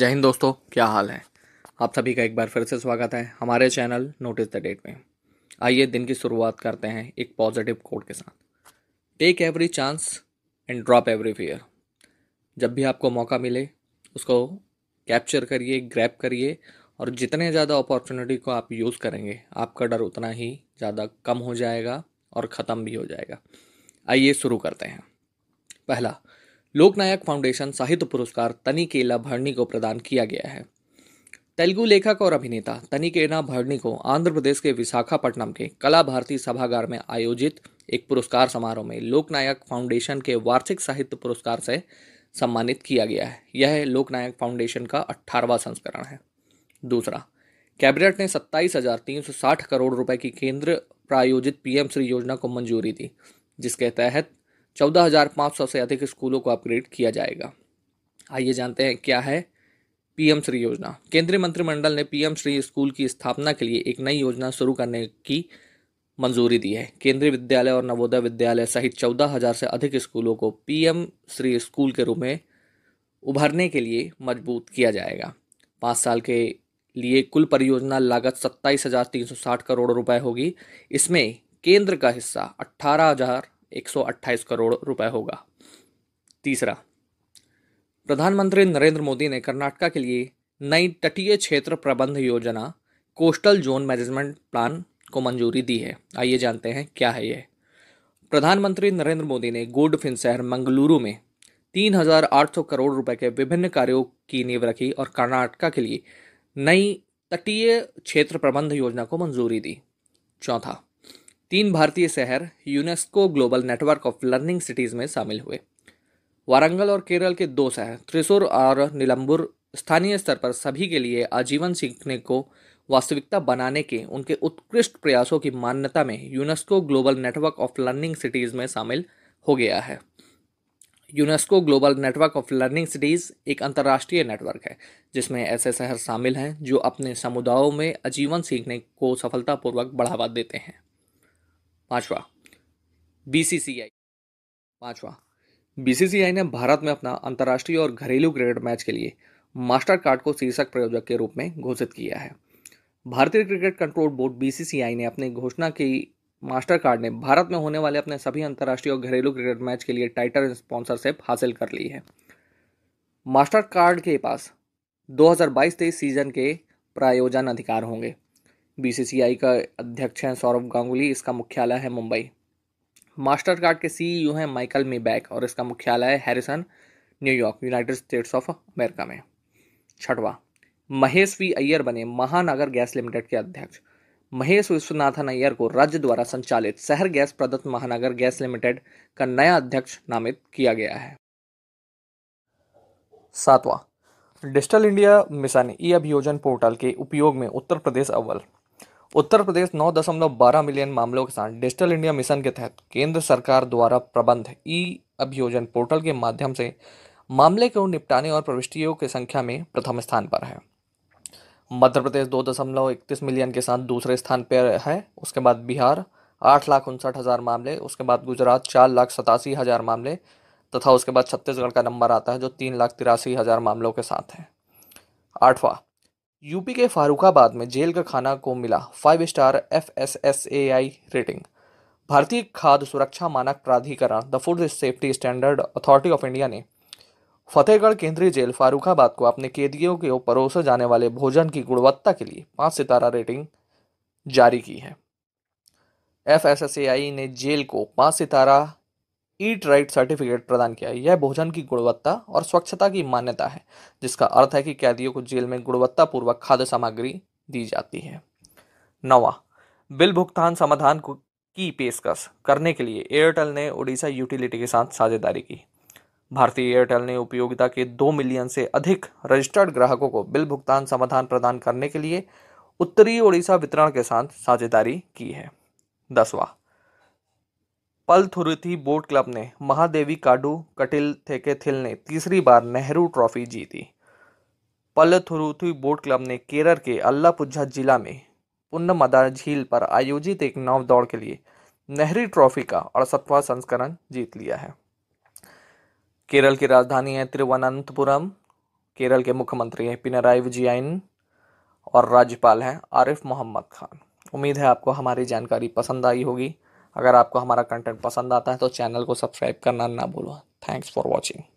जय हिंद दोस्तों क्या हाल है आप सभी का एक बार फिर से स्वागत है हमारे चैनल नोटिस द डेट में आइए दिन की शुरुआत करते हैं एक पॉजिटिव कोड के साथ take every chance and drop every fear जब भी आपको मौका मिले उसको कैप्चर करिए ग्रैप करिए और जितने ज़्यादा अपॉर्चुनिटी को आप यूज़ करेंगे आपका डर उतना ही ज़्यादा कम हो जाएगा और ख़त्म भी हो जाएगा आइए शुरू करते हैं पहला लोकनायक फाउंडेशन साहित्य पुरस्कार तनिकेला भरणी को प्रदान किया गया है तेलुगु लेखक और अभिनेता तनिकेना भरणी को आंध्र प्रदेश के विशाखापट्टनम के कला भारती सभागार में आयोजित एक पुरस्कार समारोह में लोकनायक फाउंडेशन के वार्षिक साहित्य पुरस्कार से सम्मानित किया गया है यह लोकनायक फाउंडेशन का अट्ठारहवा संस्करण है दूसरा कैबिनेट ने सत्ताईस हजार तीन सौ साठ करोड़ रुपए की केंद्र प्रायोजित पीएम श्री योजना को मंजूरी दी जिसके तहत चौदह हज़ार पाँच सौ से अधिक स्कूलों को अपग्रेड किया जाएगा आइए जानते हैं क्या है पीएम श्री योजना केंद्रीय मंत्रिमंडल ने पीएम श्री स्कूल की स्थापना के लिए एक नई योजना शुरू करने की मंजूरी दी है केंद्रीय विद्यालय और नवोदय विद्यालय सहित चौदह हज़ार से अधिक स्कूलों को पीएम श्री स्कूल के रूप में उभरने के लिए मजबूत किया जाएगा पाँच साल के लिए कुल परियोजना लागत सत्ताईस हज़ार तीन सौ साठ करोड़ रुपए होगी इसमें केंद्र का हिस्सा अट्ठारह हज़ार 128 करोड़ रुपए होगा तीसरा प्रधानमंत्री नरेंद्र मोदी ने कर्नाटका के लिए नई तटीय क्षेत्र प्रबंध योजना कोस्टल जोन मैनेजमेंट प्लान को मंजूरी दी है आइए जानते हैं क्या है यह प्रधानमंत्री नरेंद्र मोदी ने गोडफिन शहर मंगलुरु में 3,800 करोड़ रुपए के विभिन्न कार्यों की नींव रखी और कर्नाटका के लिए नई तटीय क्षेत्र प्रबंध योजना को मंजूरी दी चौथा तीन भारतीय शहर UNESCO global network of learning cities में शामिल हुए वारंगल और केरल के दो शहर त्रिशुर और नीलम्बुर स्थानीय स्तर पर सभी के लिए आजीवन सीखने को वास्तविकता बनाने के उनके उत्कृष्ट प्रयासों की मान्यता में UNESCO global network of learning cities में शामिल हो गया है UNESCO global network of learning cities एक अंतर्राष्ट्रीय नेटवर्क है जिसमें ऐसे शहर शामिल हैं जो अपने समुदायों में आजीवन सीखने को सफलतापूर्वक बढ़ावा देते हैं पांचवा बीसीसीआई पांचवा बीसीसीआई ने भारत में अपना अंतर्राष्ट्रीय और घरेलू क्रिकेट मैच के लिए मास्टर कार्ड को शीर्षक प्रायोजक के रूप में घोषित किया है भारतीय क्रिकेट कंट्रोल बोर्ड बीसीसीआई ने अपनी घोषणा की मास्टर कार्ड ने भारत में होने वाले अपने सभी अंतर्राष्ट्रीय और घरेलू क्रिकेट मैच के लिए टाइटल स्पॉन्सरशिप हासिल कर ली है मास्टर कार्ड के पास 2022-23 सीजन के प्रायोजन अधिकार होंगे बीसीसीआई का अध्यक्ष हैं सौरभ गांगुली इसका मुख्यालय है मुंबई मास्टर कार्ड के सीईओ e हैं माइकल मेबैक और इसका मुख्यालय है Harrison New York United States of America में छठवा महेश वी अय्यर बने महानगर गैस लिमिटेड के अध्यक्ष महेश विश्वनाथन अय्यर को राज्य द्वारा संचालित शहर गैस प्रदत्त महानगर गैस लिमिटेड का नया अध्यक्ष नामित किया गया है सातवां डिजिटल इंडिया मिशन ई अभियोजन पोर्टल के उपयोग में उत्तर प्रदेश अव्वल उत्तर प्रदेश नौ दशमलव बारह मिलियन मामलों के साथ डिजिटल इंडिया मिशन के तहत केंद्र सरकार द्वारा प्रबंध ई अभियोजन पोर्टल के माध्यम से मामले को निपटाने और प्रविष्टियों की संख्या में प्रथम स्थान पर है मध्य प्रदेश दो दशमलव इकतीस मिलियन के साथ दूसरे स्थान पर है उसके बाद बिहार आठ लाख उनसठ हज़ार मामले उसके बाद गुजरात चार लाख सतासी हज़ार मामले तथा उसके बाद छत्तीसगढ़ का नंबर आता है जो तीन लाख तिरासी हज़ार मामलों के साथ है आठवां यूपी के फारुखाबाद में जेल का खाना को मिला five star F S S A I rating भारतीय खाद्य सुरक्षा मानक प्राधिकरण the food safety standard authority of India ने फतेहगढ़ केंद्रीय जेल फारुखाबाद को अपने कैदियों के परोसे जाने वाले भोजन की गुणवत्ता के लिए पाँच सितारा रेटिंग जारी की है F S S A I ने जेल को पाँच सितारा ईट राइट सर्टिफिकेट प्रदान किया यह भोजन की गुणवत्ता और स्वच्छता की मान्यता है जिसका अर्थ है कि कैदियों को जेल में गुणवत्तापूर्वक खाद्य सामग्री दी जाती है नवा बिल भुगतान समाधान को की पेशकश करने के लिए एयरटेल ने उड़ीसा यूटिलिटी के साथ साझेदारी की भारतीय एयरटेल ने उपयोगिता के दो मिलियन से अधिक रजिस्टर्ड ग्राहकों को बिल भुगतान समाधान प्रदान करने के लिए उत्तरी उड़ीसा वितरण के साथ साझेदारी की है दसवा पलथुरुथी बोट क्लब ने महादेवी काडू कटिल थेकेथिल ने तीसरी बार नेहरू ट्रॉफी जीती पलथुरुथी बोट क्लब ने केरल के अल्लापुझा जिला में पुन्नमदा झील पर आयोजित एक नाव दौड़ के लिए नेहरू ट्रॉफी का अड़सठवा संस्करण जीत लिया है केरल की राजधानी है तिरुवनंतपुरम केरल के मुख्यमंत्री हैं पिनराई विजयन और राज्यपाल हैं आरिफ मोहम्मद खान उम्मीद है आपको हमारी जानकारी पसंद आई होगी अगर आपको हमारा कंटेंट पसंद आता है तो चैनल को सब्सक्राइब करना ना भूलो थैंक्स फॉर वॉचिंग